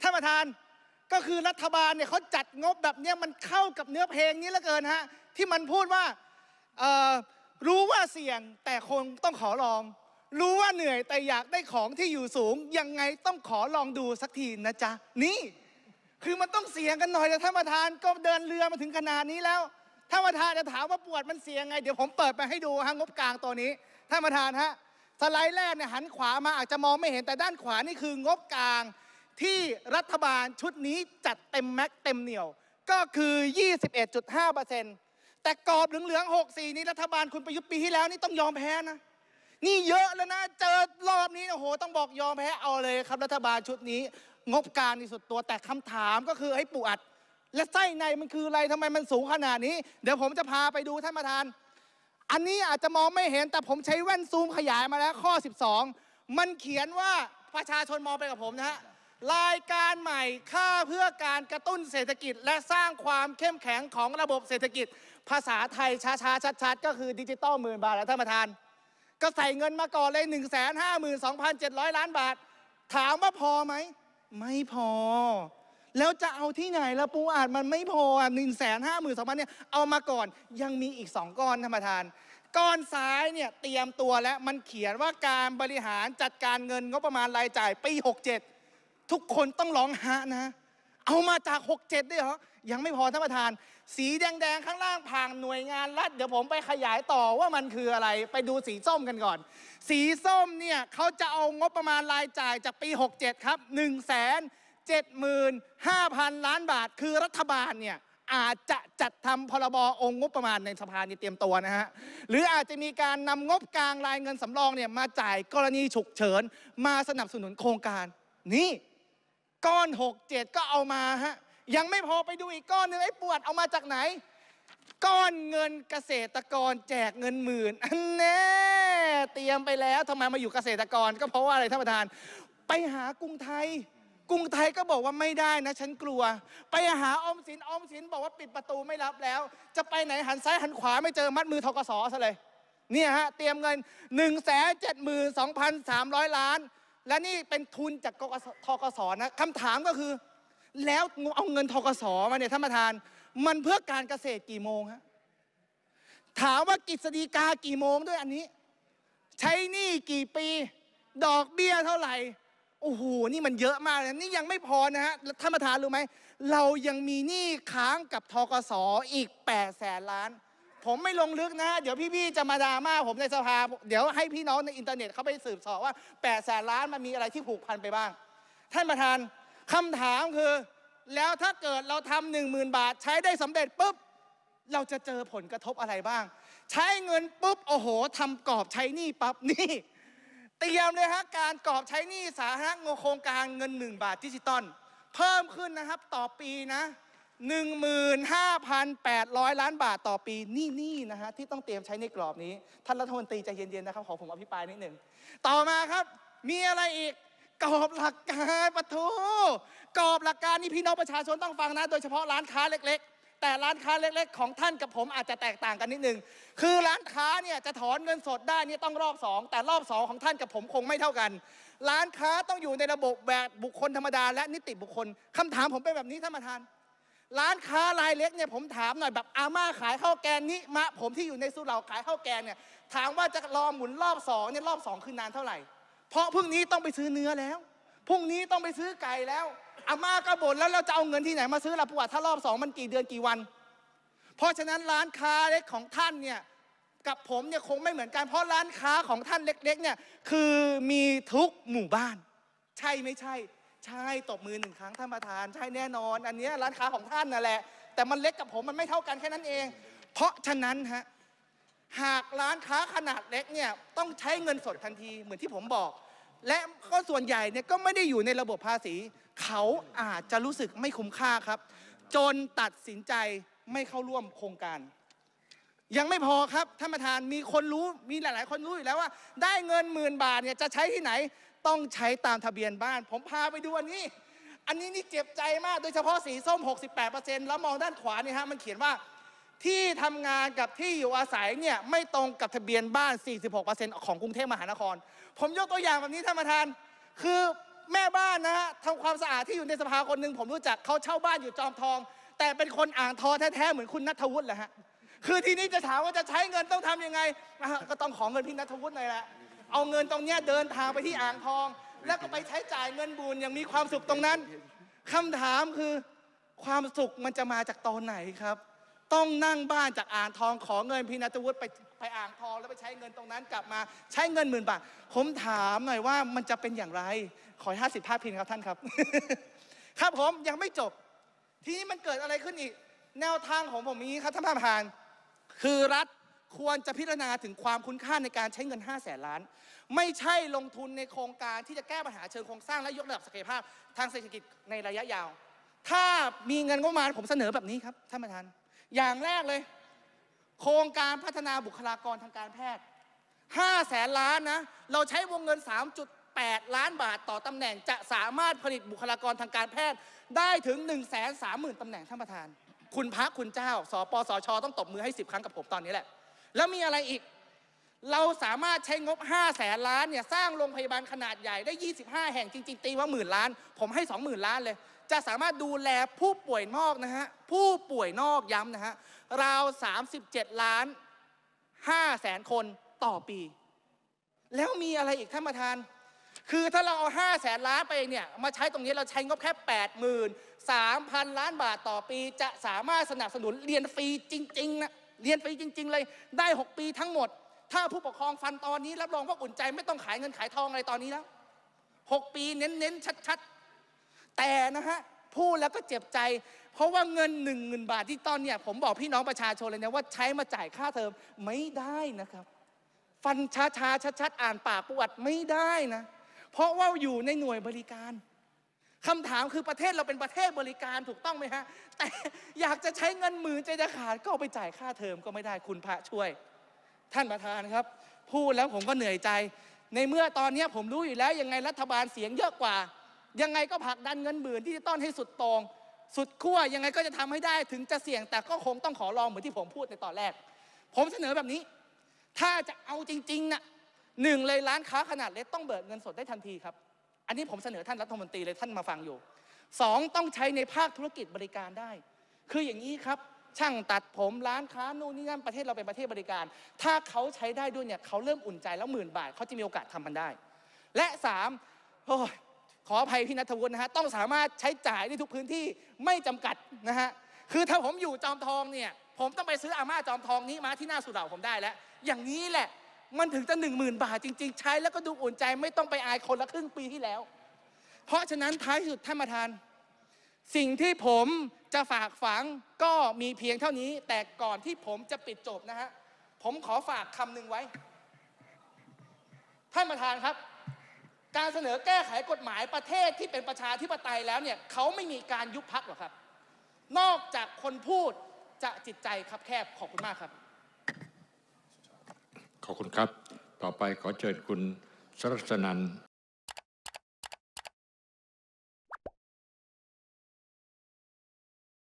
ท่านประธานก็คือรัฐบาลเนี่ยเขาจัดงบแบบนี้มันเข้ากับเนื้อเพลงนี้เหลือเกินฮะที่มันพูดว่ารู้ว่าเสี่ยงแต่คงต้องขอลอง รู้ว่าเหนื่อยแต่อยากได้ของที่อยู่สูงยังไงต้องขอลองดูสักทีนะจ๊ะนี่คือมันต้องเสี่ยงกันหน่อยนะท่านประธานก็เดินเรือมาถึงขนาดนี้แล้วท่านประธานจะถามว่าปวดมันเสี่ยงไงเดี๋ยวผมเปิดไปให้ดูฮะงบกลางตัวนี้ท่านประธานฮะสไลด์แรกเนี่ยหันขวามาอาจจะมองไม่เห็นแต่ด้านขวานี่คืองบกลางที่รัฐบาลชุดนี้จัดเต็มแม็กเต็มเหนียวก็คือ 21.5%แต่กรอบเหลืองๆ64นี้รัฐบาลคุณประยุทธ์ปีที่แล้วนี่ต้องยอมแพ้นะนี่เยอะแล้วนะเจอรอบนี้นะโหต้องบอกยอมแพ้เอาเลยครับ รัฐบาลชุดนี้งบการในสุดตัว แต่คำถามก็คือไอ้ปูอัด และไส้ในมันคืออะไรทำไมมันสูงขนาดนี้เดี๋ยวผมจะพาไปดูท่านประธาน อันนี้อาจจะมองไม่เห็นแต่ผมใช้แว่นซูมขยายมาแล้ว ข้อ 12 มันเขียนว่าประชาชนมองไปกับผมนะฮะรายการใหม่ค่าเพื่อการกระตุ้นเศรษฐกิจ และสร้างความเข้มแข็งของระบบเศรษฐกิจ ภาษาไทยช้าๆ ชัดๆ ก็คือดิจิตอลหมื่นบาทแล้วท่านประธาน ก็ใส่เงินมาก่อนเลย 1 5 2 7 0 0 ล้านบาท ถามว่าพอไหม ไม่พอ แล้วจะเอาที่ไหนละปูอาจมันไม่พอ1 5 2 0 0 0เนี่ย เอามาก่อนยังมีอีก 2 ก้อนท่านประธาน ก้อนซ้ายเนี่ยเตรียมตัวแล้วมันเขียนว่าการบริหารจัดการเงินงบประมาณรายจ่ายปี67ทุกคนต้องร้องฮะนะ เอามาจาก 6 7 ด้วยเหรอ ยังไม่พอท่านประธาน สีแดงๆ ข้างล่างผ่านหน่วยงานรัฐเดี๋ยวผมไปขยายต่อว่ามันคืออะไรไปดูสีส้มกันก่อน สีส้มเนี่ยเขาจะเอางบประมาณรายจ่ายจากปี 67 ครับ 1 7 5 0 0 0ล้านบาทคือรัฐบาลเนี่ย อาจจะจัดทำพรบองค์งบประมาณในสภานเตรียมตัวนะฮะหรืออาจจะมีการนำงบกลางรายเงินสำรองเนี่ยมาจ่ายกรณีฉุกเฉินมาสนับสนุนโครงการนี่ก้อน 6 7ก็เอามาฮะยังไม่พอไปดูอีกก้อนหนึ่งไอ้ปวดเอามาจากไหน ก้อนเงินเกษตรกรแจกเงินหมื่นอันแน่เตรียมไปแล้วทำไมมาอยู่เกษตรกรก็เพราะว่าอะไรท่านประธาน ไปหากรุงไทยกรุงไทยก็บอกว่าไม่ได้นะ ฉันกลัวไปหาอมสินออมสินบอกว่าปิดประตูไม่รับแล้ว จะไปไหนหันซ้ายหันขวาไม่เจอมัดมือทกศซะเลยเนี่ยฮะเตรียมเงิน 1 7 2 3 0 0 ล้านและนี่เป็นทุนจากกทกศนะคำถามก็คือแล้วเอาเงินทกศมาเนี่ยท่านประธานมันเพื่อการเกษตรกี่โมงฮะถามว่ากฤษฎีกากี่โมงด้วยอันนี้ ใช้หนี้กี่ปี ดอกเบี้ยเท่าไหร่โอ้โห นี่มันเยอะมากเลยนี่ยังไม่พอนะฮะท่านประธานรู้ไหมเรายังมีหนี้ค้างกับทกศอีก8แสนล้านผมไม่ลงลึกนะ เดี๋ยวพี่ๆจะมาดราม่าผมในสภาเดี๋ยวให้พี่น้องในอินเทอร์เน็ตเขาไปสืบสอบว่า8ปดแสนล้านมันมีอะไรที่ผูกพันไปบ้าง ท่านประธานคำถามคือ แล้วถ้าเกิดเราทำ 1 0,000 บาท ใช้ได้สำเร็จปุ๊บ เราจะเจอผลกระทบอะไรบ้าง ใช้เงินปุ๊บ โอ้โห ทำกรอบใช้หนี้ปั๊บนี่ เตรียมเลยฮะการกรอบใช้หนี้สาธารณโครงการเงิน 1 บาทดิจิตอลเพิ่มขึ้นนะครับ ต่อปีนะ15,800 ล้านบาทต่อปีนี่นี่นะฮะที่ต้องเตรียมใช้ในกรอบนี้ท่านรัฐมนตรีใจเย็นๆนะครับขอผมอภิปรายนิดหนึ่งต่อมาครับมีอะไรอีกกรอบหลักการปะทูกรอบหลักการนี่พี่น้องประชาชนต้องฟังนะโดยเฉพาะร้านค้าเล็ก ๆ แต่ร้านค้าเล็กๆของท่านกับผมอาจจะแตกต่างกันนิดหนึ่งคือร้านค้าเนี่ยจะถอนเงินสดได้นี่ต้องรอบ2แต่รอบ2ของท่านกับผมคงไม่เท่ากัน ร้านค้าต้องอยู่ในระบบแบบบุคคลธรรมดา และนิติบุคคลคำถามผมเป็นแบบนี้ท่านประธานร้านค้ารายเล็กเนี่ยผมถามหน่อยแบบอาม่าขายข้าวแกงนี้มา ผมที่อยู่ในสุเหร่าขายข้าวแกงเนี่ยถามว่าจะรอหมุนรอบสองเนี่ยรอบสองคือนานเท่าไหร่ เพราะพรุ่งนี้ต้องไปซื้อเนื้อแล้วพรุ่งนี้ต้องไปซื้อไก่แล้ว อาม่าก็บ่นแล้วเราจะเอาเงินที่ไหนมาซื้อละปวดถ้ารอบสองมันกี่เดือนกี่วัน เพราะฉะนั้น ร้านค้าเล็กของท่านเนี่ยกับผมเนี่ยคงไม่เหมือนกัน เพราะร้านค้าของท่านเล็กๆเนี่ยคือมีทุกหมู่บ้าน ใช่ไม่ใช่ใช่ตบมือหนึ่งครั้งท่านประธานใช่แน่นอน อันนี้ร้านค้าของท่านนั่นแหละ แต่มันเล็กกับผมมันไม่เท่ากันแค่นั้นเอง เพราะฉะนั้นฮะหากร้านค้าขนาดเล็กเนี่ยต้องใช้เงินสดทันทีเหมือนที่ผมบอก และก็ส่วนใหญ่เนี่ยก็ไม่ได้อยู่ในระบบภาษี เขาอาจจะรู้สึกไม่คุ้มค่าครับจนตัดสินใจไม่เข้าร่วมโครงการยังไม่พอครับท่านประธานมีคนรู้มีหลายๆ คนรู้อยู่แล้วว่าได้เงินหมื่นบาทเนี่ยจะใช้ที่ไหนต้องใช้ตามทะเบียนบ้าน ผมพาไปดูอันนี้ อันนี้นี่เจ็บใจมาก โดยเฉพาะสีส้ม 68%แล้วมองด้านขวานี่ฮะมันเขียนว่า ที่ทำงานกับที่อยู่อาศัยเนี่ย ไม่ตรงกับทะเบียนบ้าน 46%ของกรุงเทพมหานคร ผมยกตัวอย่างแบบนี้ท่านประธานคือแม่บ้านนะฮะทำความสะอาดที่อยู่ในสภาคนหนึ่งผมรู้จักเขาเช่าบ้านอยู่จอมทอง แต่เป็นคนอ่างทอแท้ๆเหมือนคุณนัทวุฒิแหละฮะคือทีนี้จะถามว่าจะใช้เงินต้องทํำยังไง ก็ต้องของเงินพี่นัทวุฒิหน่อยแหละเอาเงินตรงนี้เดินทางไปที่อ่างทอง แล้วก็ไปใช้จ่ายเงินบุญอย่างมีความสุขตรงนั้นคำถามคือความสุขมันจะมาจากตอนไหนครับ ต้องนั่งบ้านจากอ่างทองขอเงินพี่นัทวุฒิไปไปอ่างทอง แล้วไปใช้เงินตรงนั้นกลับมา ใช้เงินหมื่นบาทผมถามหน่อยว่า มันจะเป็นอย่างไรขอห้าสิบภาพพินครับท่านครับ ครับผมยังไม่จบ ทีนี้มันเกิดอะไรขึ้นอีก แนวทางของผมนี้ครับท่านประธานคือรัฐควรจะพิจารณาถึงความคุ้มค่าในการใช้เงิน5้าแสนล้าน ไม่ใช่ลงทุนในโครงการที่จะแก้ปัญหาเชิงโครงสร้าง และยกระดับศักยภาพทางเศรษฐกิจในระยะยาว ถ้ามีเงินงบประมาณผมเสนอแบบนี้ครับ ท่านประธาน อย่างแรกเลย โครงการพัฒนาบุคลากรทางการแพทย์5แสนล้านนะ เราใช้วงเงิน 3.8 ล้านบาทต่อตำแหน่งจะสามารถผลิตบุคลากรทางการแพทย์ได้ถึง1 3 0 0 0 0ตำแหน่งท่านประธาน คุณพระคุณเจ้าสปสช ต้องตบมือให้10ครั้งกับผมตอนนี้แหละแล้วมีอะไรอีก เราสามารถใช้งบ5แสนล้านเนี่ยสร้างโรงพยาบาลขนาดใหญ่ได้ 25 แห่งจริง ๆ ตีว่าหมื่นล้านผมให้ 20,000 ล้านเลย จะสามารถดูแลผู้ป่วยนอกนะฮะผู้ป่วยนอกย้ำนะฮะราว37 ล้าน5แสนคนต่อปี แล้วมีอะไรอีกท่านประธาน คือถ้าเราเอา5แสนล้านไปเนี่ยมาใช้ตรงนี้เราใช้งบแค่8 3 0 0 0 ล้านบาทต่อปี จะสามารถสนับสนุนเรียนฟรีจริงๆนะเรียนฟรีจริง ๆเลยได้ 6 ปีทั้งหมด ถ้าผู้ปกครองฟันตอนนี้ รับรองว่าอุ่นใจไม่ต้องขายเงินขายทองอะไรตอนนี้แล้ว 6 ปีเน้น ๆ ชัดๆ แต่นะฮะพูดแล้วก็เจ็บใจ เพราะว่าเงิน1นึ่งหมื่นบาทที่ตอนเนี่ยผมบอกพี่น้องประชาชนเลยนะว่าใช้มาจ่ายค่าเทอมไม่ได้นะครับ ฟันช้า ๆ ชัด ๆ อ่านปากประวัติ ไม่ได้นะเพราะว่าอยู่ในหน่วยบริการคำถามคือประเทศเราเป็นประเทศบริการถูกต้องไหมฮะ แต่อยากจะใช้เงินหมื่นใจจะขาดก็ไปจ่ายค่าเทอมก็ไม่ได้คุณพระช่วย ท่านประธานครับ พูดแล้วผมก็เหนื่อยใจ ในเมื่อตอนนี้ผมรู้อยู่แล้ว ยังไงรัฐบาลเสียงเยอะกว่า ยังไงก็ผลักดันเงินหมื่นที่จะต้อนให้สุดตรงสุดขั้วยังไงก็จะทำให้ได้ถึงจะเสี่ยงแต่ก็คงต้องขอลองเหมือนที่ผมพูดในตอนแรก ผมเสนอแบบนี้ ถ้าจะเอาจริงๆนะ่ะหนึ่งเลยร้านค้าขนาดเล็กต้องเบิกเงินสดได้ทันทีครับอันนี้ผมเสนอท่านรัฐมนตรีเลยท่านมาฟังอยู่สองต้องใช้ในภาคธุรกิจบริการได้ คืออย่างนี้ครับ ช่างตัดผม ร้านค้านู่นนี่นั่นประเทศเราเป็นประเทศบริการ ถ้าเขาใช้ได้ด้วยเนี่ยเขาเริ่มอุ่นใจแล้วหมื่นบาทเขาจะมีโอกาสทำมันได้ และสามโอ้ขออภัยพี่นัทวุฒินะฮะต้องสามารถใช้จ่ายในทุกพื้นที่ไม่จำกัดนะฮะ คือถ้าผมอยู่จอมทองเนี่ยผมต้องไปซื้ออาม่าจอมทองนี้มาที่หน้าสุเหร่าผมได้แล้วอย่างนี้แหละมันถึงจะหนึ่งหมื่นบาทจริง ๆ ใช้แล้วก็ดูอุ่นใจไม่ต้องไปอายคนละครึ่งปีที่แล้ว เพราะฉะนั้นท้ายสุดท่านประธาน สิ่งที่ผมจะฝากฝังก็มีเพียงเท่านี้ แต่ก่อนที่ผมจะปิดจบนะฮะ ผมขอฝากคำหนึ่งไว้ ท่านประธานครับ การเสนอแก้ไขกฎหมายประเทศที่เป็นประชาธิปไตยแล้วเนี่ย เขาไม่มีการยุบพักหรอกครับ นอกจากคนพูดจะจิตใจครับแคบขอบคุณมากครับขอบคุณครับ ต่อไปขอเชิญคุณสรัสนัน